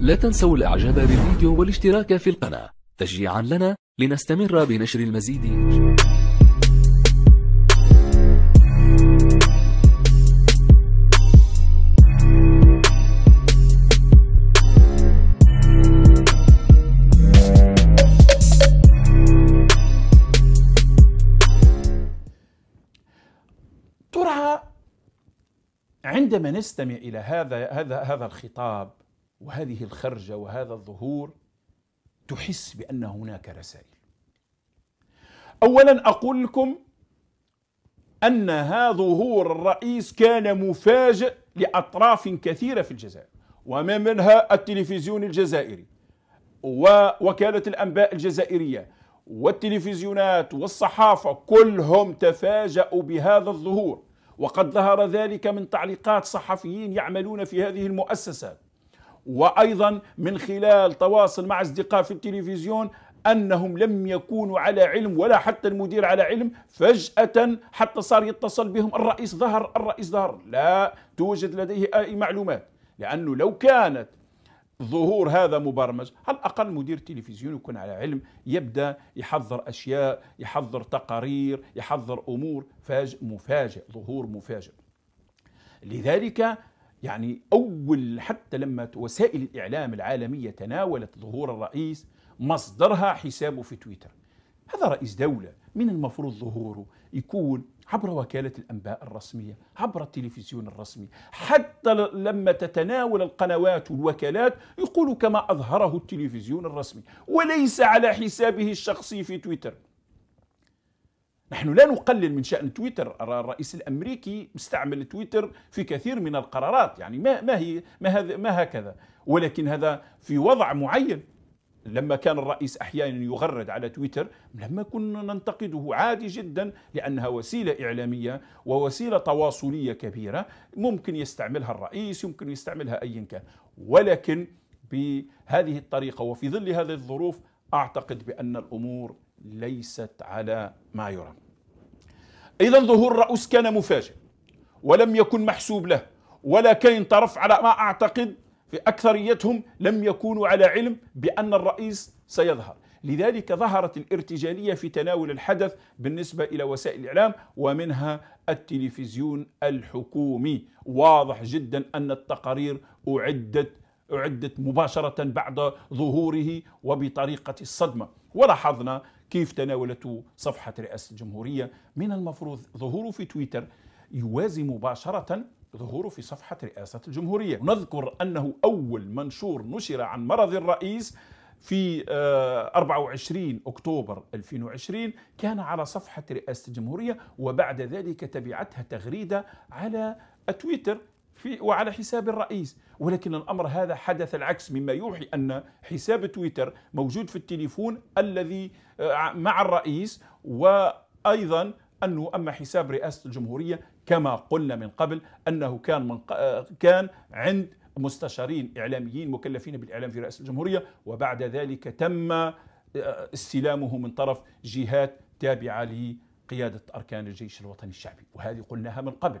لا تنسوا الإعجاب بالفيديو والاشتراك في القناة تشجيعا لنا لنستمر بنشر المزيد عندما نستمع الى هذا هذا هذا الخطاب وهذه الخرجه وهذا الظهور تحس بان هناك رسائل. اولا اقول لكم ان هذا ظهور الرئيس كان مفاجئ لاطراف كثيره في الجزائر وما منها التلفزيون الجزائري ووكاله الانباء الجزائريه والتلفزيونات والصحافه كلهم تفاجأوا بهذا الظهور وقد ظهر ذلك من تعليقات صحفيين يعملون في هذه المؤسسات وايضا من خلال تواصل مع اصدقاء في التلفزيون انهم لم يكونوا على علم ولا حتى المدير على علم فجاه حتى صار يتصل بهم الرئيس ظهر الرئيس ظهر لا توجد لديه اي معلومات لانه لو كانت ظهور هذا مبرمج على الأقل مدير تلفزيون يكون على علم يبدأ يحضر أشياء يحضر تقارير يحضر أمور فاج مفاجئ ظهور مفاجئ لذلك يعني أول حتى لما وسائل الإعلام العالمية تناولت ظهور الرئيس مصدرها حسابه في تويتر هذا رئيس دولة من المفروض ظهوره يكون عبر وكالة الأنباء الرسمية عبر التلفزيون الرسمي حتى لما تتناول القنوات والوكالات يقول كما أظهره التلفزيون الرسمي وليس على حسابه الشخصي في تويتر نحن لا نقلل من شأن تويتر الرئيس الأمريكي مستعمل تويتر في كثير من القرارات يعني ما, ما هي ما, هذا ما هكذا ولكن هذا في وضع معين لما كان الرئيس أحيانا يغرد على تويتر لما كنا ننتقده عادي جدا لأنها وسيلة إعلامية ووسيلة تواصلية كبيرة ممكن يستعملها الرئيس يمكن يستعملها أي كان ولكن بهذه الطريقة وفي ظل هذه الظروف أعتقد بأن الأمور ليست على ما يرام إذا ظهور الرؤوس كان مفاجئ ولم يكن محسوب له ولا كاين طرف على ما أعتقد في أكثريتهم لم يكونوا على علم بأن الرئيس سيظهر لذلك ظهرت الارتجالية في تناول الحدث بالنسبة إلى وسائل الإعلام ومنها التلفزيون الحكومي واضح جدا أن التقارير أعدت أعدت مباشرة بعد ظهوره وبطريقة الصدمة ولاحظنا كيف تناولته صفحة رئاسة الجمهورية من المفروض ظهوره في تويتر يوازي مباشرة ظهوره في صفحة رئاسة الجمهورية نذكر أنه أول منشور نشر عن مرض الرئيس في 24 آه، أكتوبر 2020 كان على صفحة رئاسة الجمهورية وبعد ذلك تبعتها تغريدة على تويتر في وعلى حساب الرئيس ولكن الأمر هذا حدث العكس مما يوحي أن حساب تويتر موجود في التليفون الذي آه، مع الرئيس وأيضا أنه أما حساب رئاسة الجمهورية كما قلنا من قبل أنه كان من آه، كان عند مستشارين إعلاميين مكلفين بالإعلام في رئاسة الجمهورية وبعد ذلك تم آه، استلامه من طرف جهات تابعة لقيادة أركان الجيش الوطني الشعبي وهذه قلناها من قبل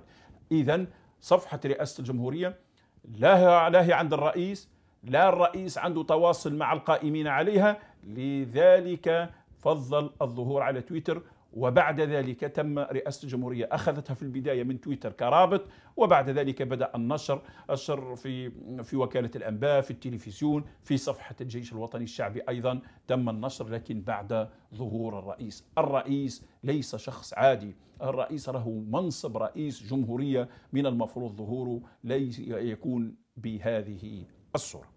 إذا صفحة رئاسة الجمهورية لا هي عند الرئيس لا الرئيس عنده تواصل مع القائمين عليها لذلك فضل الظهور على تويتر وبعد ذلك تم رئاسة الجمهورية أخذتها في البداية من تويتر كرابط وبعد ذلك بدأ النشر الشر في في وكالة الأنباء في التلفزيون في صفحة الجيش الوطني الشعبي أيضا تم النشر لكن بعد ظهور الرئيس الرئيس ليس شخص عادي الرئيس له منصب رئيس جمهورية من المفروض ظهوره ليس يكون بهذه الصورة